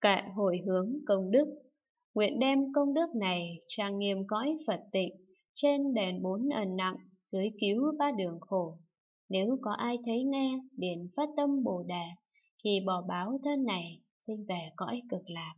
kệ hồi hướng công đức. Nguyện đem công đức này trang nghiêm cõi Phật tịnh, trên đèn bốn ẩn nặng, dưới cứu ba đường khổ. Nếu có ai thấy nghe, liền phát tâm Bồ Đề, khi bỏ báo thân này, sinh về cõi cực lạc.